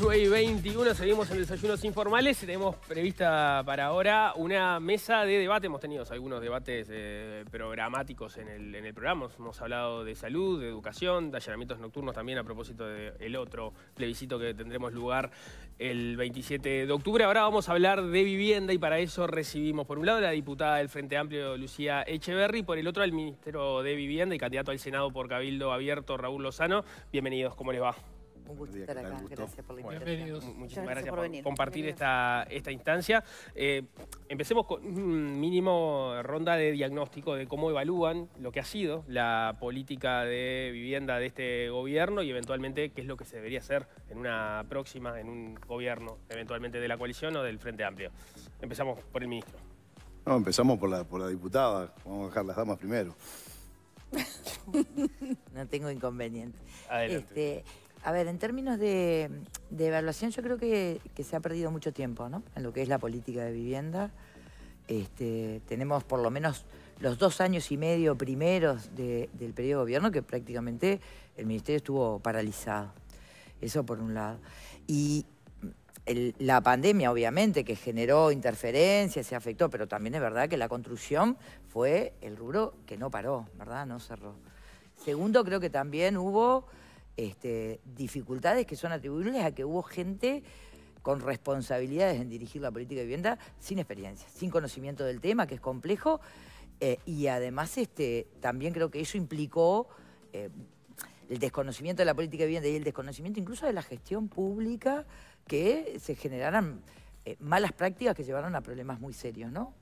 9 21 seguimos en desayunos informales. y Tenemos prevista para ahora una mesa de debate. Hemos tenido algunos debates eh, programáticos en el, en el programa. Hemos hablado de salud, de educación, de allanamientos nocturnos también a propósito del otro plebiscito que tendremos lugar el 27 de octubre. Ahora vamos a hablar de vivienda y para eso recibimos por un lado a la diputada del Frente Amplio Lucía Echeverry, por el otro al ministro de Vivienda y candidato al Senado por Cabildo Abierto Raúl Lozano. Bienvenidos, ¿cómo les va? Un gusto estar acá. Gracias por la invitación. Bienvenidos. Muchísimas gracias, por, compartir esta, esta instancia. Eh, empecemos con un mínimo ronda de diagnóstico de cómo evalúan lo que ha sido la política de vivienda de este gobierno y eventualmente qué es lo que se debería hacer en una próxima, en un gobierno eventualmente de la coalición o del Frente Amplio. Empezamos por el ministro. No, empezamos por la, por la diputada. Vamos a dejar las damas primero. no tengo inconveniente. Adelante. Este, a ver, en términos de, evaluación, yo creo que, se ha perdido mucho tiempo, En lo que es la política de vivienda. Este, tenemos por lo menos los dos años y medio primeros del periodo de gobierno que prácticamente el ministerio estuvo paralizado. Eso por un lado. Y la pandemia, obviamente, que generó interferencias, se afectó, pero también es verdad que la construcción fue el rubro que no paró, ¿verdad? No cerró. Segundo, creo que también hubo este, dificultades que son atribuibles a que hubo gente con responsabilidades en dirigir la política de vivienda sin experiencia, sin conocimiento del tema, que es complejo, eh, y además este, también creo que eso implicó eh, el desconocimiento de la política de vivienda y el desconocimiento incluso de la gestión pública, que se generaran eh, malas prácticas que llevaron a problemas muy serios, ¿no?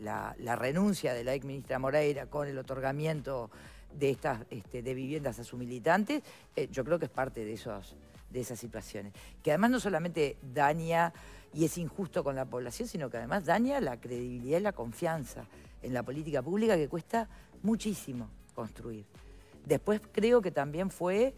La, la, renuncia de la ex ministra Moreira con el otorgamiento de estas este, de viviendas a sus militantes, eh, yo creo que es parte de, esos, de esas situaciones. Que además no solamente daña y es injusto con la población, sino que además daña la credibilidad y la confianza en la política pública que cuesta muchísimo construir. Después creo que también fue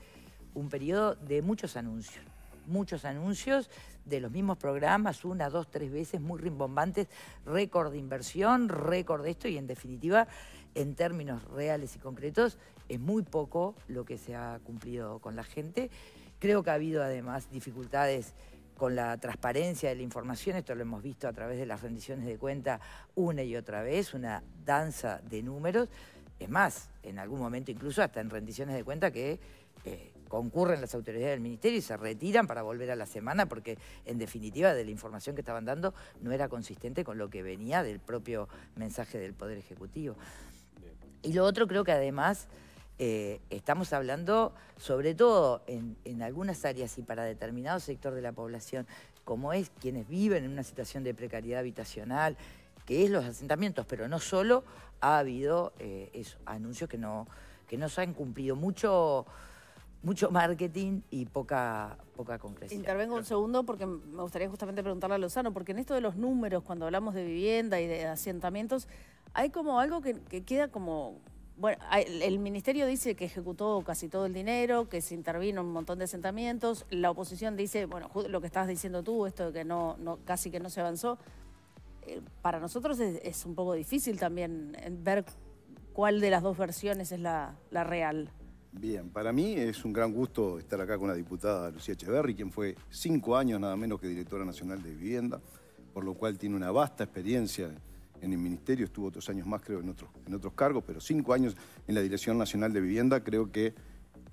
un periodo de muchos anuncios, muchos anuncios de los mismos programas, una, dos, tres veces, muy rimbombantes, récord de inversión, récord de esto y en definitiva en términos reales y concretos, es muy poco lo que se ha cumplido con la gente. Creo que ha habido además dificultades con la transparencia de la información, esto lo hemos visto a través de las rendiciones de cuenta una y otra vez, una danza de números. Es más, en algún momento incluso hasta en rendiciones de cuenta que eh, concurren las autoridades del ministerio y se retiran para volver a la semana porque en definitiva de la información que estaban dando no era consistente con lo que venía del propio mensaje del Poder Ejecutivo. Y lo otro creo que además eh, estamos hablando sobre todo en, algunas áreas y para determinado sector de la población, como es quienes viven en una situación de precariedad habitacional, que es los asentamientos, pero no solo, ha habido eh, anuncios que no, que no se han cumplido. Mucho mucho marketing y poca, poca concreción. Intervengo un segundo porque me gustaría justamente preguntarle a Lozano, porque en esto de los números, cuando hablamos de vivienda y de asentamientos, hay como algo que, queda como... Bueno, el, ministerio dice que ejecutó casi todo el dinero, que se intervino un montón de asentamientos. La oposición dice, bueno, lo que estás diciendo tú, esto de que no, no casi que no se avanzó. Eh, para nosotros es, un poco difícil también ver cuál de las dos versiones es la, la real. Bien, para mí es un gran gusto estar acá con la diputada Lucía Echeverri, quien fue cinco años nada menos que directora nacional de vivienda, por lo cual tiene una vasta experiencia en el ministerio, estuvo otros años más creo en otros, en otros cargos, pero cinco años en la Dirección Nacional de Vivienda creo que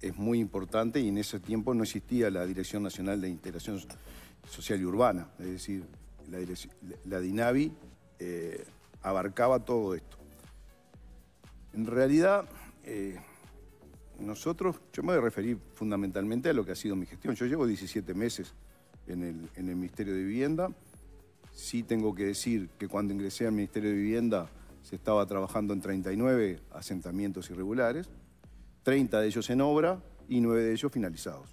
es muy importante y en ese tiempo no existía la Dirección Nacional de Integración Social y Urbana, es decir, la, DINAVI eh, abarcaba todo esto. En realidad, eh, nosotros, yo me voy a referir fundamentalmente a lo que ha sido mi gestión. Yo llevo 17 meses en el, en el Ministerio de Vivienda. Sí tengo que decir que cuando ingresé al Ministerio de Vivienda se estaba trabajando en 39 asentamientos irregulares, 30 de ellos en obra y 9 de ellos finalizados.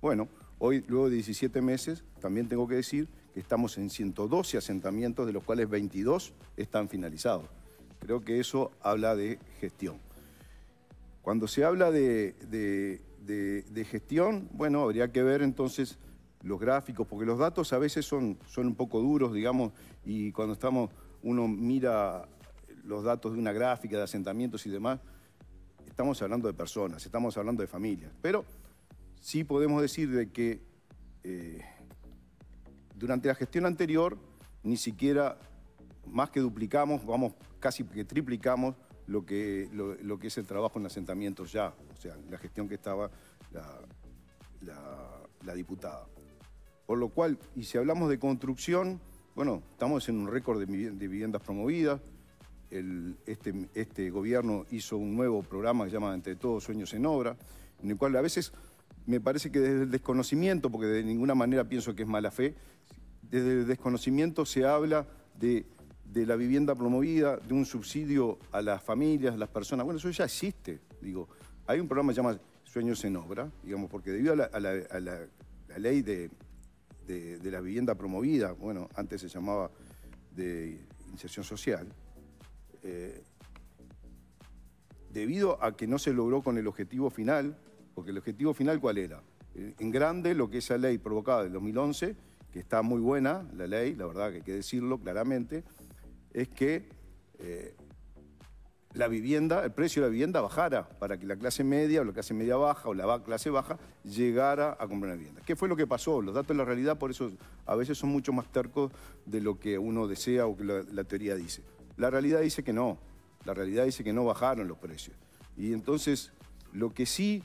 Bueno, hoy, luego de 17 meses, también tengo que decir que estamos en 112 asentamientos, de los cuales 22 están finalizados. Creo que eso habla de gestión. Cuando se habla de, de gestión, bueno, habría que ver entonces los gráficos, porque los datos a veces son, son un poco duros, digamos, y cuando estamos, uno mira los datos de una gráfica, de asentamientos y demás, estamos hablando de personas, estamos hablando de familias. Pero sí podemos decir de que eh, durante la gestión anterior ni siquiera más que duplicamos, vamos casi que triplicamos lo que, lo, que es el trabajo en asentamientos ya, o sea, la gestión que estaba la diputada. Por lo cual, y si hablamos de construcción, bueno, estamos en un récord de, viviendas promovidas. Este, este, gobierno hizo un nuevo programa que se llama Entre Todos Sueños en Obra, en el cual a veces me parece que desde el desconocimiento, porque de ninguna manera pienso que es mala fe, desde el desconocimiento se habla de, la vivienda promovida, de un subsidio a las familias, a las personas. Bueno, eso ya existe. Digo, hay un programa que se llama Sueños en Obra, digamos, porque debido a la ley de de, la vivienda promovida, bueno, antes se llamaba de inserción social, eh, debido a que no se logró con el objetivo final, porque el objetivo final ¿cuál era? En grande lo que esa ley provocaba del 2011, que está muy buena la ley, la verdad que hay que decirlo claramente, es que eh, la vivienda, el precio de la vivienda bajara para que la clase media o la clase media baja o la clase baja llegara a comprar una vivienda. ¿Qué fue lo que pasó? Los datos de la realidad por eso a veces son mucho más tercos de lo que uno desea o que la, teoría dice. La realidad dice que no, la realidad dice que no bajaron los precios. Y entonces lo que sí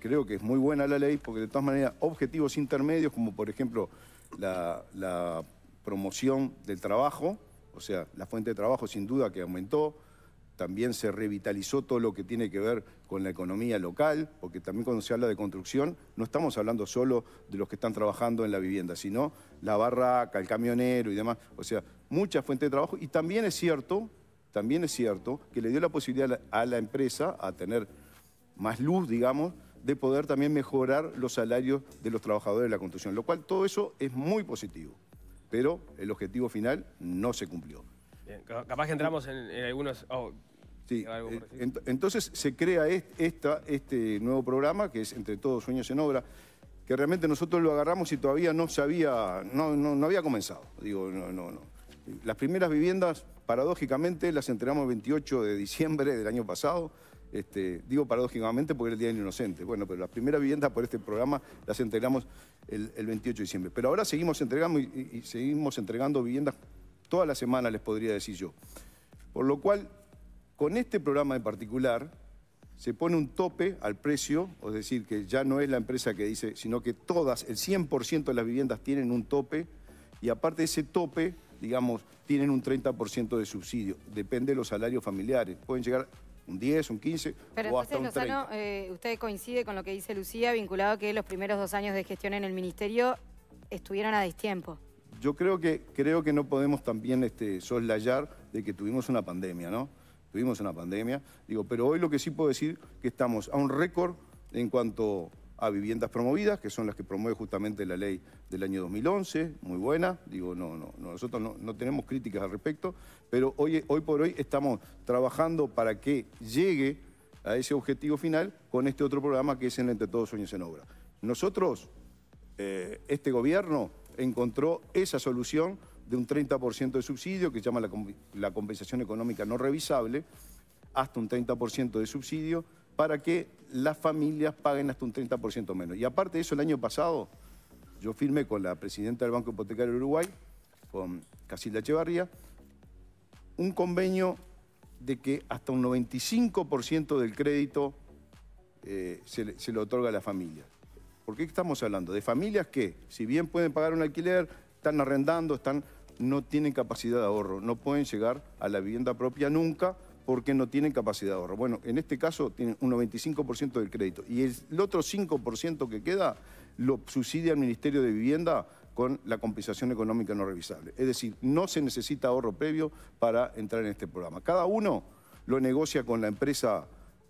creo que es muy buena la ley, porque de todas maneras objetivos intermedios, como por ejemplo la promoción del trabajo, o sea, la fuente de trabajo sin duda que aumentó, también se revitalizó todo lo que tiene que ver con la economía local, porque también cuando se habla de construcción, no estamos hablando solo de los que están trabajando en la vivienda, sino la barraca, el camionero y demás. O sea, muchas fuentes de trabajo. Y también es cierto, también es cierto, que le dio la posibilidad a la empresa a tener más luz, digamos, de poder también mejorar los salarios de los trabajadores de la construcción, lo cual todo eso es muy positivo. Pero el objetivo final no se cumplió capaz que entramos en, algunos... Oh, sí. Eh, entonces se crea esta, este nuevo programa que es Entre Todos Sueños en Obra, que realmente nosotros lo agarramos y todavía no se había, no, no, había comenzado. Digo, no, no, no. Las primeras viviendas, paradójicamente, las entregamos el 28 de diciembre del año pasado. Este, digo paradójicamente porque era el Día del Inocente. Bueno, pero las primeras viviendas por este programa las entregamos el, 28 de diciembre. Pero ahora seguimos entregando y seguimos entregando viviendas Toda la semana les podría decir yo. Por lo cual, con este programa en particular, se pone un tope al precio, es decir, que ya no es la empresa que dice, sino que todas, el 100% de las viviendas tienen un tope y aparte de ese tope, digamos, tienen un 30% de subsidio. Depende de los salarios familiares. Pueden llegar un 10, un 15 Pero o hasta eh, usted coincide con lo que dice Lucía, vinculado a que los primeros dos años de gestión en el Ministerio estuvieron a destiempo yo creo que, creo que no podemos también este, soslayar de que tuvimos una pandemia, ¿no? Tuvimos una pandemia, digo, pero hoy lo que sí puedo decir que estamos a un récord en cuanto a viviendas promovidas, que son las que promueve justamente la ley del año 2011, muy buena, digo, no, no, nosotros no, tenemos críticas al respecto, pero hoy, hoy por hoy estamos trabajando para que llegue a ese objetivo final con este otro programa que es el Entre Todos Sueños en Obra. Nosotros, eh, este gobierno, encontró esa solución de un 30% de subsidio, que se llama la, compensación económica no revisable, hasta un 30% de subsidio, para que las familias paguen hasta un 30% menos. Y aparte de eso, el año pasado yo firmé con la presidenta del Banco Hipotecario de Uruguay, con Casilda Echevarría, un convenio de que hasta un 95% del crédito eh, se, lo otorga a las familias. ¿Por qué estamos hablando de familias que, si bien pueden pagar un alquiler, están arrendando, están, no tienen capacidad de ahorro, no pueden llegar a la vivienda propia nunca porque no tienen capacidad de ahorro. Bueno, en este caso tienen un 95% del crédito y el otro 5% que queda lo subsidia el Ministerio de Vivienda con la compensación económica no revisable. Es decir, no se necesita ahorro previo para entrar en este programa. Cada uno lo negocia con la empresa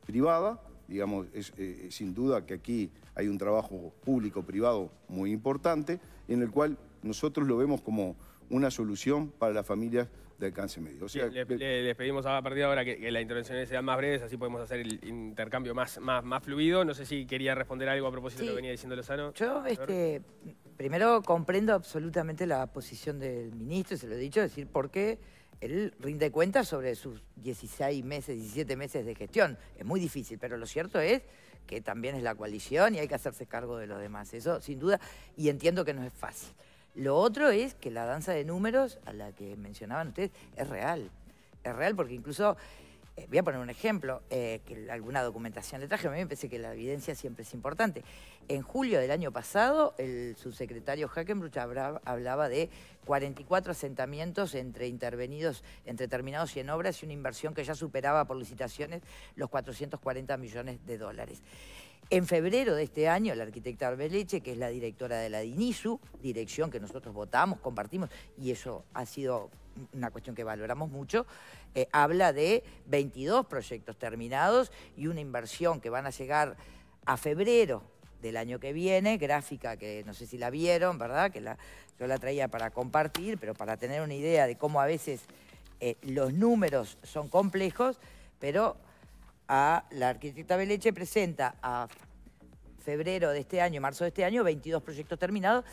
privada digamos, es, eh, eh, sin duda que aquí hay un trabajo público-privado muy importante, en el cual nosotros lo vemos como una solución para las familias de alcance medio. O le, pedimos a partir de ahora que, las intervenciones sean más breves, así podemos hacer el intercambio más, más, más fluido. No sé si quería responder algo a propósito de lo que venía diciendo Lozano. Yo, este, primero, comprendo absolutamente la posición del ministro, se lo he dicho, es decir, ¿por qué? él rinde cuentas sobre sus 16 meses, 17 meses de gestión. Es muy difícil, pero lo cierto es que también es la coalición y hay que hacerse cargo de los demás. Eso, sin duda, y entiendo que no es fácil. Lo otro es que la danza de números, a la que mencionaban ustedes, es real. Es real porque incluso eh, voy a poner un ejemplo, eh, que alguna documentación le traje, a mí me parece que la evidencia siempre es importante. En julio del año pasado, el subsecretario Hackenbruch hablaba de 44 asentamientos entre intervenidos, entre terminados y en obras y una inversión que ya superaba por licitaciones los 440 millones de dólares. En febrero de este año, la arquitecta Arbeleche, que es la directora de la DINISU, dirección que nosotros votamos, compartimos, y eso ha sido una cuestión que valoramos mucho, eh, habla de 22 proyectos terminados y una inversión que van a llegar a febrero del año que viene, gráfica que no sé si la vieron, ¿verdad? Que la, yo la traía para compartir, pero para tener una idea de cómo a veces eh, los números son complejos, pero a la arquitecta Beleche presenta a febrero de este año, marzo de este año, 22 proyectos terminados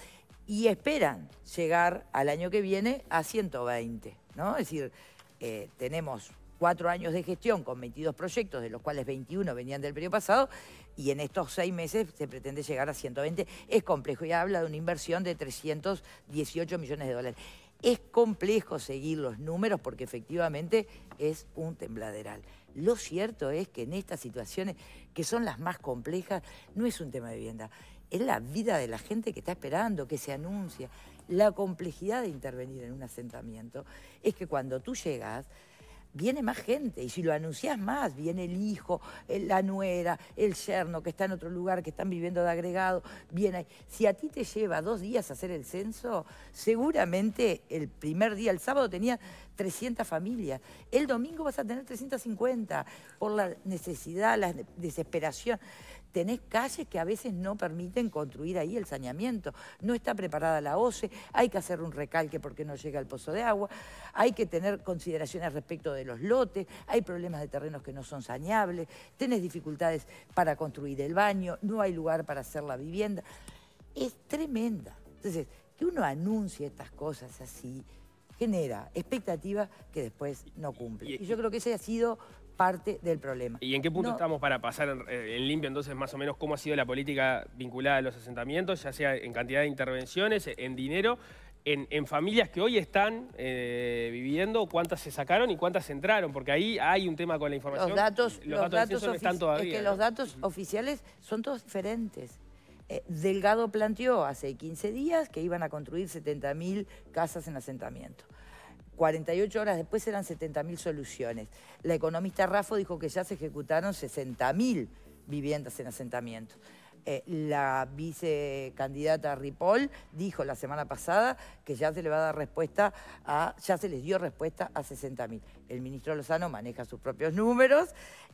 y esperan llegar al año que viene a 120, ¿no? Es decir, eh, tenemos cuatro años de gestión con 22 proyectos, de los cuales 21 venían del periodo pasado, y en estos seis meses se pretende llegar a 120. Es complejo, y habla de una inversión de 318 millones de dólares. Es complejo seguir los números porque efectivamente es un tembladeral. Lo cierto es que en estas situaciones, que son las más complejas, no es un tema de vivienda es la vida de la gente que está esperando, que se anuncia. La complejidad de intervenir en un asentamiento es que cuando tú llegas, viene más gente y si lo anuncias más, viene el hijo, la nuera, el yerno que está en otro lugar, que están viviendo de agregado, viene Si a ti te lleva dos días hacer el censo, seguramente el primer día, el sábado tenía 300 familias, el domingo vas a tener 350 por la necesidad, la desesperación tenés calles que a veces no permiten construir ahí el saneamiento, no está preparada la OCE, hay que hacer un recalque porque no llega el pozo de agua, hay que tener consideraciones respecto de los lotes, hay problemas de terrenos que no son saneables, tenés dificultades para construir el baño, no hay lugar para hacer la vivienda. Es tremenda. Entonces, que uno anuncie estas cosas así genera expectativas que después no cumple. Y yo creo que ese ha sido parte del problema. ¿Y en qué punto estamos para pasar eh, en, limpio entonces más o menos cómo ha sido la política vinculada a los asentamientos, ya sea en cantidad de intervenciones, en dinero, en, familias que hoy están eh, viviendo, cuántas se sacaron y cuántas entraron? Porque ahí hay un tema con la información. Los datos, los, datos, están todavía. que los datos oficiales son todos diferentes. Eh, Delgado planteó hace 15 días que iban a construir 70.000 casas en asentamiento. 48 horas después eran 70.000 soluciones. La economista Rafo dijo que ya se ejecutaron 60.000 viviendas en asentamiento. Eh, la vicecandidata Ripoll dijo la semana pasada que ya se le va a dar respuesta a, ya se les dio respuesta a 60.000. El ministro Lozano maneja sus propios números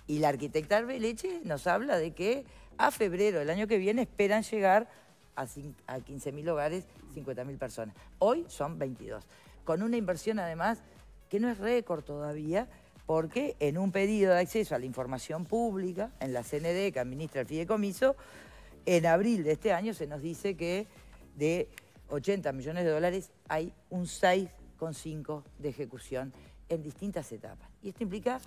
y la arquitecta Arbeleche nos habla de que a febrero del año que viene esperan llegar a, a 15.000 hogares, 50.000 personas. Hoy son 22 con una inversión además que no es récord todavía, porque en un pedido de acceso a la información pública, en la CND que administra el fideicomiso, en abril de este año se nos dice que de 80 millones de dólares hay un 6,5 de ejecución en distintas etapas. Y esto implica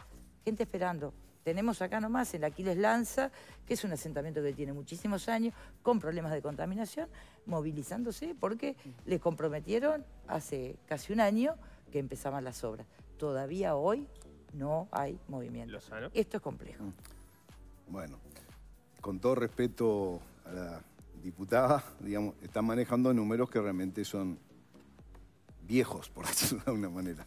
gente esperando. Tenemos acá nomás en Aquiles Lanza, que es un asentamiento que tiene muchísimos años, con problemas de contaminación, movilizándose porque les comprometieron hace casi un año que empezaban las obras. Todavía hoy no hay movimiento. Esto es complejo. Mm. Bueno, con todo respeto a la diputada, digamos, está manejando números que realmente son viejos, por decirlo de alguna manera.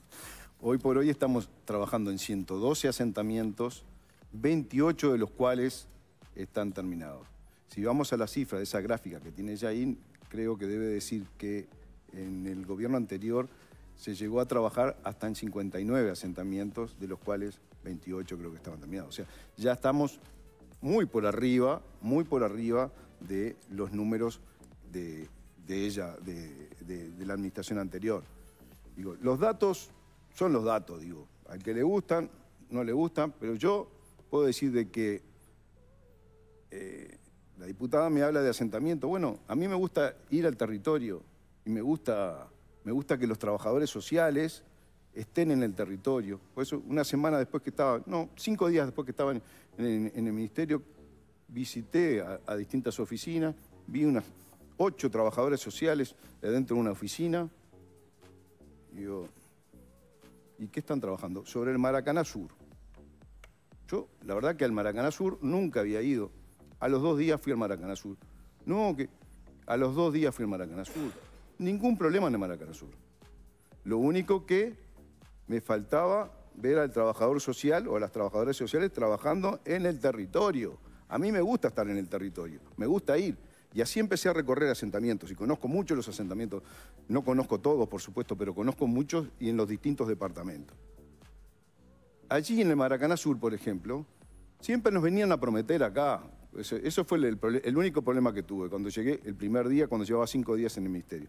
Hoy por hoy estamos trabajando en 112 asentamientos, 28 de los cuales están terminados. Si vamos a la cifra de esa gráfica que tiene ahí, creo que debe decir que en el gobierno anterior se llegó a trabajar hasta en 59 asentamientos, de los cuales 28 creo que estaban terminados. O sea, ya estamos muy por arriba, muy por arriba de los números de, ella, de, la administración anterior. Digo, los datos son los datos, digo. Al que le gustan, no le gustan, pero yo puedo decir de que eh, la diputada me habla de asentamiento. Bueno, a mí me gusta ir al territorio y me gusta, me gusta que los trabajadores sociales estén en el territorio. Por eso, una semana después que estaba, no, cinco días después que estaba en, el ministerio, visité a, distintas oficinas, vi unas ocho trabajadores sociales dentro de una oficina. Y digo, ¿y qué están trabajando? Sobre el Maracaná Sur. Yo, la verdad que al Maracaná Sur nunca había ido. A los dos días fui al Maracaná Sur. No, que a los dos días fui al Maracaná Sur. Ningún problema en el Maracaná Sur. Lo único que me faltaba ver al trabajador social o a las trabajadoras sociales trabajando en el territorio. A mí me gusta estar en el territorio, me gusta ir. Y así empecé a recorrer asentamientos y conozco muchos los asentamientos. No conozco todos, por supuesto, pero conozco muchos y en los distintos departamentos. Allí en el Maracaná Sur, por ejemplo, siempre nos venían a prometer acá, eso, fue el, único problema que tuve cuando llegué el primer día, cuando llevaba cinco días en el ministerio.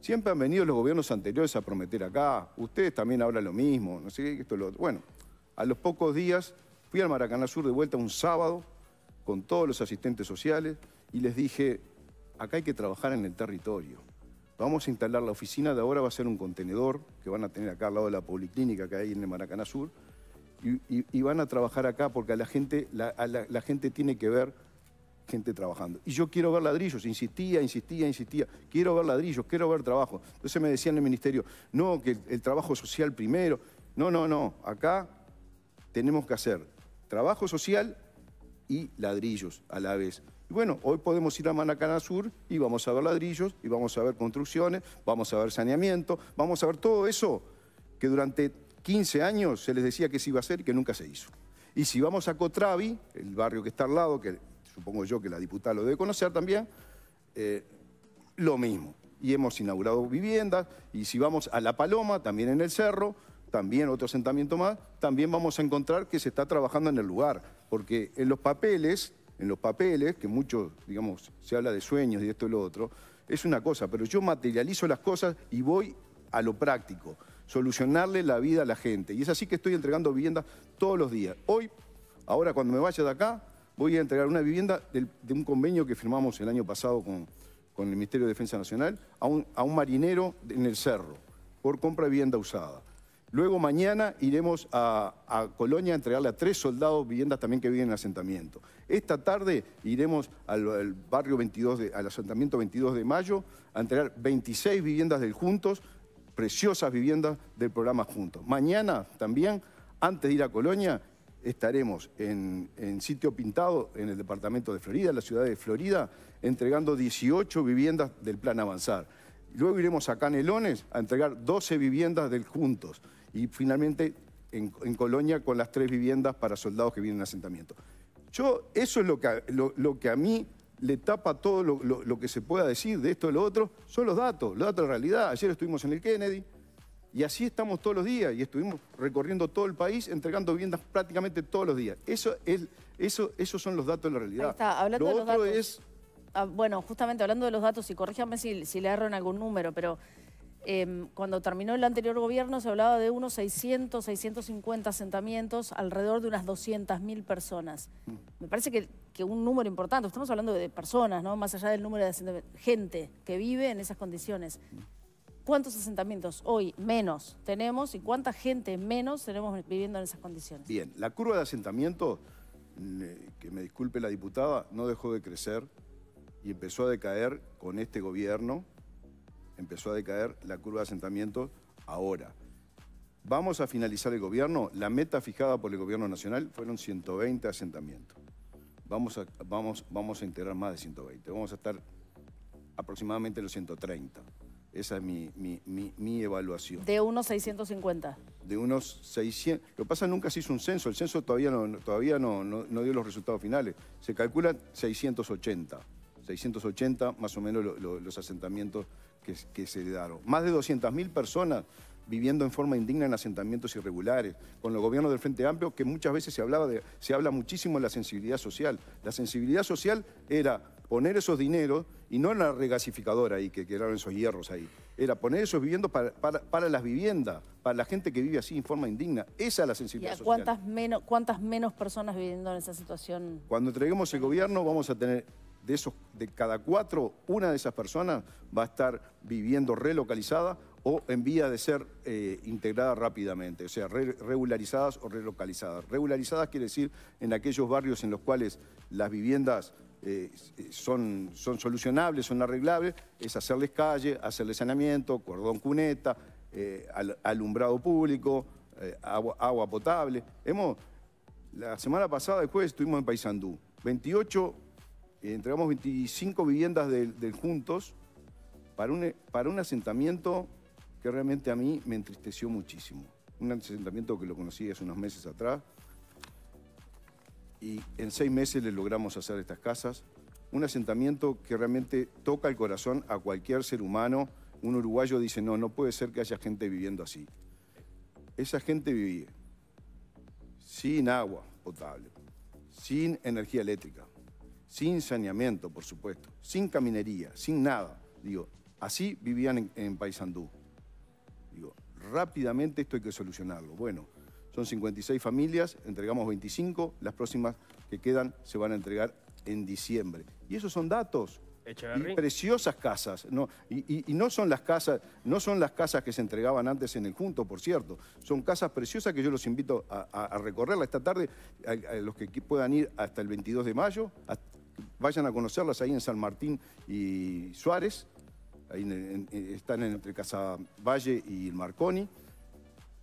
Siempre han venido los gobiernos anteriores a prometer acá, ustedes también ahora lo mismo, no sé esto lo otro. Bueno, a los pocos días fui al Maracaná Sur de vuelta un sábado con todos los asistentes sociales y les dije, acá hay que trabajar en el territorio. Vamos a instalar la oficina de ahora, va a ser un contenedor que van a tener acá al lado de la policlínica que hay en el Maracaná Sur y, van a trabajar acá porque a la gente, la, gente tiene que ver gente trabajando. Y yo quiero ver ladrillos, insistía, insistía, insistía, quiero ver ladrillos, quiero ver trabajo. Entonces me decían en el ministerio, no, que el, trabajo social primero. No, no, no, acá tenemos que hacer trabajo social y ladrillos a la vez. Y bueno, hoy podemos ir a Manacana Sur y vamos a ver ladrillos, y vamos a ver construcciones, vamos a ver saneamiento, vamos a ver todo eso que durante 15 años se les decía que se iba a hacer y que nunca se hizo. Y si vamos a Cotravi, el barrio que está al lado, que supongo yo que la diputada lo debe conocer también, eh, lo mismo. Y hemos inaugurado viviendas, y si vamos a La Paloma, también en el cerro, también otro asentamiento más, también vamos a encontrar que se está trabajando en el lugar. Porque en los papeles, en los papeles, que muchos, digamos, se habla de sueños y esto y lo otro, es una cosa, pero yo materializo las cosas y voy a lo práctico solucionarle la vida a la gente. Y es así que estoy entregando viviendas todos los días. Hoy, ahora cuando me vaya de acá, voy a entregar una vivienda de un convenio que firmamos el año pasado con, con el Ministerio de Defensa Nacional a un, a un marinero en el cerro por compra de vivienda usada. Luego mañana iremos a, a, Colonia a entregarle a tres soldados viviendas también que viven en asentamiento. Esta tarde iremos barrio 22, de, al asentamiento 22 de mayo a entregar 26 viviendas del Juntos preciosas viviendas del programa Juntos. Mañana también, antes de ir a Colonia, estaremos en, sitio pintado en el departamento de Florida, en la ciudad de Florida, entregando 18 viviendas del plan Avanzar. Luego iremos a Canelones a entregar 12 viviendas del Juntos. Y finalmente en, Colonia con las tres viviendas para soldados que vienen en asentamiento. Yo, eso es lo que, lo que a mí le tapa todo lo, que se pueda decir de esto o lo otro, son los datos, los datos de realidad. Ayer estuvimos en el Kennedy y así estamos todos los días y estuvimos recorriendo todo el país entregando viviendas prácticamente todos los días. Eso es, eso, esos son los datos de la realidad. otro Es... Ah, bueno, justamente hablando de los datos, y corríjame si, si le erro en algún número, pero Em, cuando terminó el anterior gobierno se hablaba de unos 600, 650 asentamientos, alrededor de unas 200.000 personas. Mm. Me parece que, un número importante, estamos hablando de personas, ¿no? más allá del número de gente que vive en esas condiciones. Mm. ¿Cuántos asentamientos hoy menos tenemos y cuánta gente menos tenemos viviendo en esas condiciones? Bien, la curva de asentamiento, eh, que me disculpe la diputada, no dejó de crecer y empezó a decaer con este gobierno empezó a decaer la curva de asentamiento ahora. Vamos a finalizar el gobierno. La meta fijada por el gobierno nacional fueron 120 asentamientos. Vamos a, vamos, vamos a integrar más de 120. Vamos a estar aproximadamente en los 130. Esa es mi, mi, evaluación. De unos 650. De unos 600. Lo que pasa nunca se hizo un censo. El censo todavía no, todavía no, dio los resultados finales. Se calculan 680. 680 más o menos los asentamientos que, se le daron. Más de 200.000 personas viviendo en forma indigna en asentamientos irregulares, con los gobiernos del Frente Amplio, que muchas veces se, hablaba de, se habla muchísimo de la sensibilidad social. La sensibilidad social era poner esos dineros, y no en la regasificadora ahí, que quedaron esos hierros ahí, era poner esos viviendas para, las viviendas, para la gente que vive así en forma indigna. Esa es la sensibilidad cuántas social. Menos, ¿Cuántas menos personas viviendo en esa situación? Cuando entreguemos el gobierno vamos a tener de, esos, de cada cuatro, una de esas personas va a estar viviendo relocalizada o en vía de ser eh, integrada rápidamente, o sea, regularizadas o relocalizadas. Regularizadas quiere decir en aquellos barrios en los cuales las viviendas eh, son, son solucionables, son arreglables, es hacerles calle, hacerles saneamiento, cordón cuneta, eh, alumbrado público, agua, potable. Hemos, la semana pasada, después estuvimos en Paysandú, 28 entregamos 25 viviendas del, Juntos para un, para un asentamiento que realmente a mí me entristeció muchísimo. Un asentamiento que lo conocí hace unos meses atrás. Y en seis meses le logramos hacer estas casas. Un asentamiento que realmente toca el corazón a cualquier ser humano. Un uruguayo dice, no, no puede ser que haya gente viviendo así. Esa gente vivía sin agua potable, sin energía eléctrica, sin saneamiento, por supuesto, sin caminería, sin nada. Digo, así vivían en, Paysandú. Digo, rápidamente esto hay que solucionarlo. Bueno, son 56 familias, entregamos 25, las próximas que quedan se van a entregar en diciembre. Y esos son datos. preciosas casas. No, y, no, son las casas, no son las casas que se entregaban antes en el Junto, por cierto. Son casas preciosas que yo los invito a, recorrerla esta tarde, los que puedan ir hasta el 22 de mayo, Vayan a conocerlas ahí en San Martín y Suárez. Ahí están entre Casa Valle y Marconi.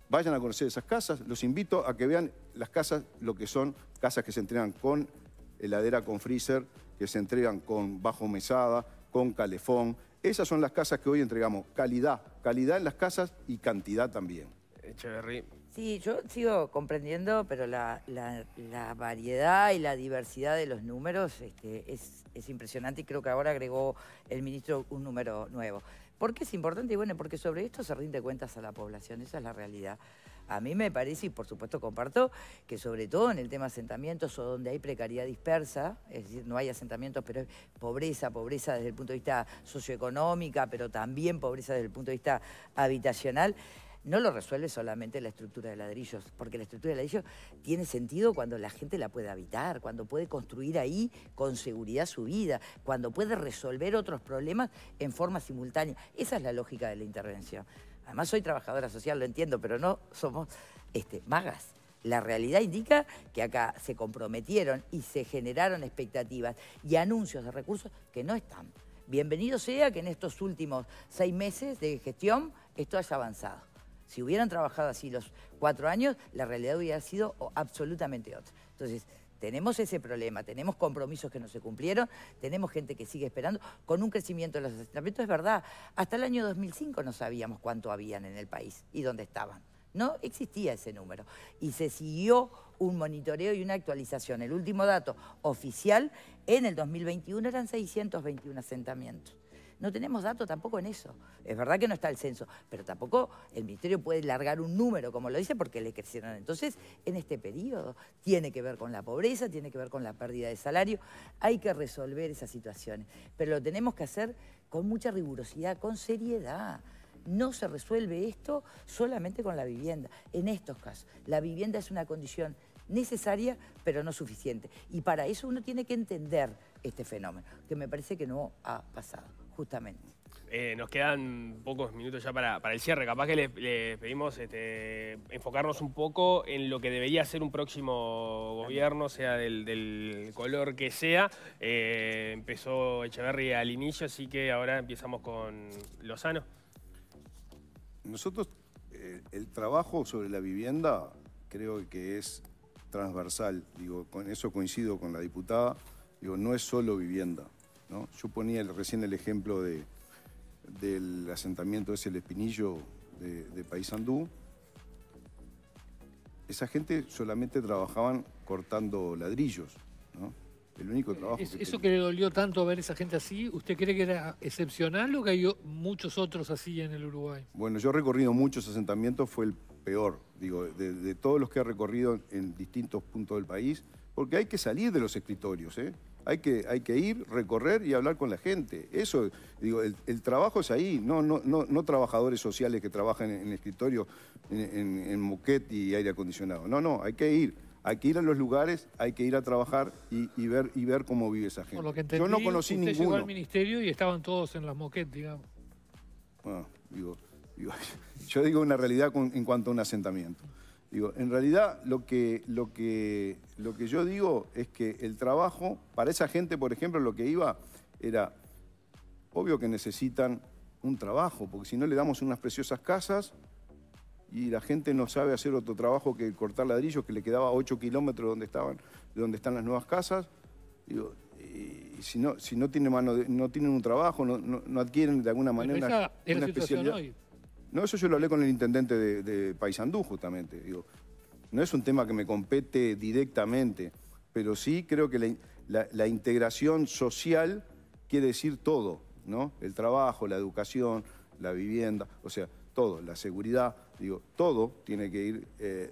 Vayan a conocer esas casas. Los invito a que vean las casas, lo que son casas que se entregan con heladera, con freezer, que se entregan con bajo mesada, con calefón. Esas son las casas que hoy entregamos. Calidad, calidad en las casas y cantidad también. Echeverry, Sí, yo sigo comprendiendo, pero la, variedad y la diversidad de los números este, es, impresionante y creo que ahora agregó el ministro un número nuevo. ¿Por qué es importante? Y bueno, porque sobre esto se rinde cuentas a la población, esa es la realidad. A mí me parece, y por supuesto comparto, que sobre todo en el tema asentamientos o donde hay precariedad dispersa, es decir, no hay asentamientos, pero es pobreza, pobreza desde el punto de vista socioeconómica, pero también pobreza desde el punto de vista habitacional, no lo resuelve solamente la estructura de ladrillos, porque la estructura de ladrillos tiene sentido cuando la gente la puede habitar, cuando puede construir ahí con seguridad su vida, cuando puede resolver otros problemas en forma simultánea. Esa es la lógica de la intervención. Además soy trabajadora social, lo entiendo, pero no somos este, magas. La realidad indica que acá se comprometieron y se generaron expectativas y anuncios de recursos que no están. Bienvenido sea que en estos últimos seis meses de gestión esto haya avanzado. Si hubieran trabajado así los cuatro años, la realidad hubiera sido absolutamente otra. Entonces, tenemos ese problema, tenemos compromisos que no se cumplieron, tenemos gente que sigue esperando, con un crecimiento de los asentamientos, es verdad, hasta el año 2005 no sabíamos cuánto habían en el país y dónde estaban. No existía ese número. Y se siguió un monitoreo y una actualización. El último dato oficial, en el 2021 eran 621 asentamientos. No tenemos datos tampoco en eso. Es verdad que no está el censo, pero tampoco el Ministerio puede largar un número, como lo dice, porque le crecieron. Entonces, en este periodo tiene que ver con la pobreza, tiene que ver con la pérdida de salario. Hay que resolver esas situaciones, pero lo tenemos que hacer con mucha rigurosidad, con seriedad no se resuelve esto solamente con la vivienda. En estos casos, la vivienda es una condición necesaria, pero no suficiente. Y para eso uno tiene que entender este fenómeno, que me parece que no ha pasado justamente. Eh, nos quedan pocos minutos ya para, el cierre. Capaz que les, pedimos este, enfocarnos un poco en lo que debería ser un próximo gobierno, sea del, color que sea. Eh, empezó Echeverry al inicio, así que ahora empezamos con Lozano. Nosotros, eh, el trabajo sobre la vivienda creo que es transversal. Digo, con eso coincido con la diputada. Digo, no es solo vivienda. Yo ponía recién el ejemplo del asentamiento ese, el Espinillo de, País Paysandú. Esa gente solamente trabajaban cortando ladrillos, El único trabajo que ¿Eso que le dolió tanto ver esa gente así, usted cree que era excepcional o que hay muchos otros así en el Uruguay? Bueno, yo he recorrido muchos asentamientos, fue el peor. Digo, de todos los que he recorrido en distintos puntos del país, porque hay que salir de los escritorios, ¿eh? Hay que, ir, recorrer y hablar con la gente. Eso, digo, el, trabajo es ahí, no, no, no, trabajadores sociales que trabajan en, escritorio, en, en, y aire acondicionado. No, no, hay que ir. Hay que ir a los lugares, hay que ir a trabajar y, ver, y ver cómo vive esa gente. Por lo que entendí, Yo no conocí usted Llegó al ministerio y estaban todos en las moquetes, digamos. Ah, yo digo una realidad en cuanto a un asentamiento. Digo, en realidad lo que, lo, que, lo que yo digo es que el trabajo, para esa gente, por ejemplo, lo que iba era, obvio que necesitan un trabajo, porque si no le damos unas preciosas casas y la gente no sabe hacer otro trabajo que cortar ladrillos, que le quedaba 8 kilómetros donde, estaban, donde están las nuevas casas. Digo, y si no, si no, tiene mano no tienen un trabajo, no, adquieren de alguna manera una, especialidad. No, eso yo lo hablé con el intendente de, Paysandú, justamente. Digo, no es un tema que me compete directamente, pero sí creo que la, integración social quiere decir todo, ¿no? El trabajo, la educación, la vivienda, o sea, todo, la seguridad, digo, todo tiene que ir eh,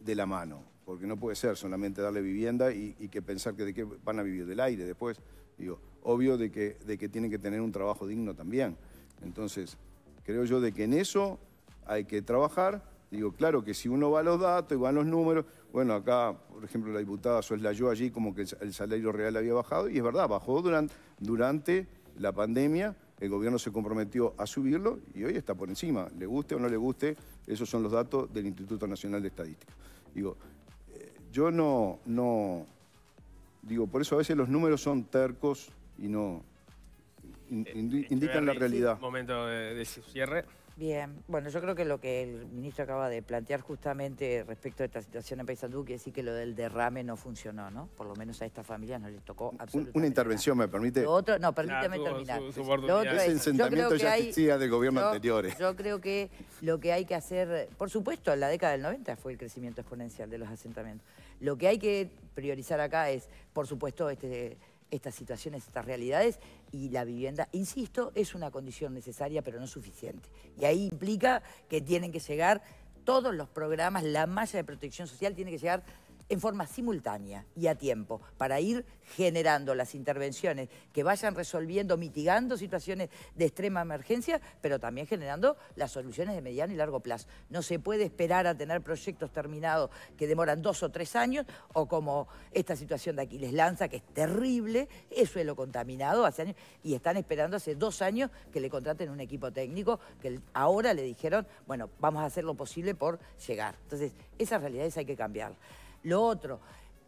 de la mano, porque no puede ser solamente darle vivienda y, que pensar que de qué van a vivir del aire después, digo, obvio de que, de que tienen que tener un trabajo digno también. Entonces, Creo yo de que en eso hay que trabajar. Digo, claro que si uno va a los datos y van los números, bueno, acá, por ejemplo, la diputada soslayó allí como que el salario real había bajado, y es verdad, bajó durante, durante la pandemia, el gobierno se comprometió a subirlo y hoy está por encima. Le guste o no le guste, esos son los datos del Instituto Nacional de Estadística. Digo, eh, yo no, no, digo, por eso a veces los números son tercos y no, eh, eh, indican la realidad. Momento de, cierre. Bien, bueno, yo creo que lo que el ministro acaba de plantear justamente respecto a esta situación en Paysandú, que decir que lo del derrame no funcionó, ¿no? Por lo menos a esta familia no les tocó absolutamente Una intervención, ¿me permite? otro, no, permítame terminar. Ese ya existía de gobierno anteriores. Eh. Yo creo que lo que hay que hacer, por supuesto, en la década del 90 fue el crecimiento exponencial de los asentamientos. Lo que hay que priorizar acá es, por supuesto, este estas situaciones, estas realidades y la vivienda, insisto, es una condición necesaria pero no suficiente. Y ahí implica que tienen que llegar todos los programas, la malla de protección social tiene que llegar en forma simultánea y a tiempo para ir generando las intervenciones que vayan resolviendo, mitigando situaciones de extrema emergencia, pero también generando las soluciones de mediano y largo plazo. No se puede esperar a tener proyectos terminados que demoran dos o tres años o como esta situación de aquí les Lanza, que es terrible, eso es lo contaminado hace años y están esperando hace dos años que le contraten un equipo técnico que ahora le dijeron, bueno, vamos a hacer lo posible por llegar. Entonces, esas realidades hay que cambiar lo otro.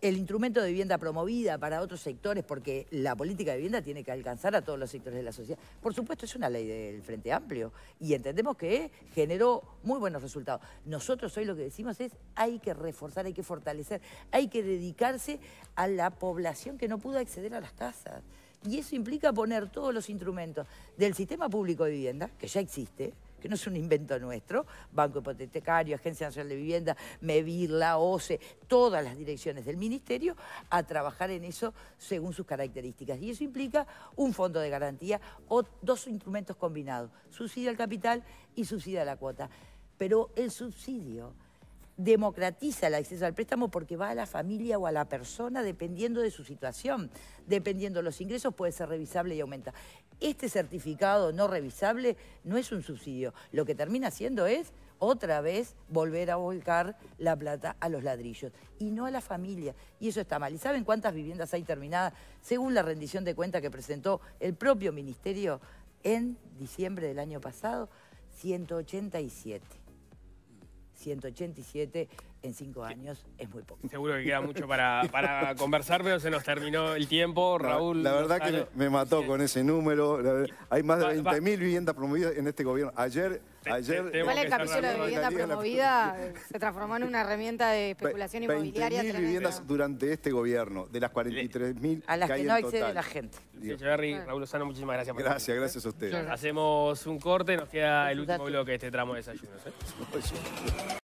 El instrumento de vivienda promovida para otros sectores, porque la política de vivienda tiene que alcanzar a todos los sectores de la sociedad. Por supuesto, es una ley del Frente Amplio y entendemos que generó muy buenos resultados. Nosotros hoy lo que decimos es hay que reforzar, hay que fortalecer, hay que dedicarse a la población que no pudo acceder a las casas. Y eso implica poner todos los instrumentos del sistema público de vivienda, que ya existe, no es un invento nuestro, Banco Hipotecario, Agencia Nacional de Vivienda, MEVIR, la OCE, todas las direcciones del Ministerio, a trabajar en eso según sus características. Y eso implica un fondo de garantía o dos instrumentos combinados, subsidio al capital y subsidio a la cuota. Pero el subsidio democratiza el acceso al préstamo porque va a la familia o a la persona dependiendo de su situación, dependiendo de los ingresos puede ser revisable y aumenta. Este certificado no revisable no es un subsidio, lo que termina siendo es otra vez volver a volcar la plata a los ladrillos y no a la familia. Y eso está mal. ¿Y saben cuántas viviendas hay terminadas según la rendición de cuenta que presentó el propio ministerio en diciembre del año pasado? 187. 187 en cinco años es muy poco. Seguro que queda mucho para, conversar, pero se nos terminó el tiempo, Raúl. La, verdad que me, mató con ese número. Hay más de 20.000 viviendas promovidas en este gobierno. Ayer Ayer, Igual el capítulo de vivienda promovida se transformó en una herramienta de especulación inmobiliaria. 20.000 viviendas durante este gobierno, de las 43.000 A las que, no excede la gente. Jerry, Raúl Lozano, muchísimas gracias. Por gracias, gracias a ustedes. Hacemos un corte, nos queda el último bloque de este tramo de desayunos. ¿eh?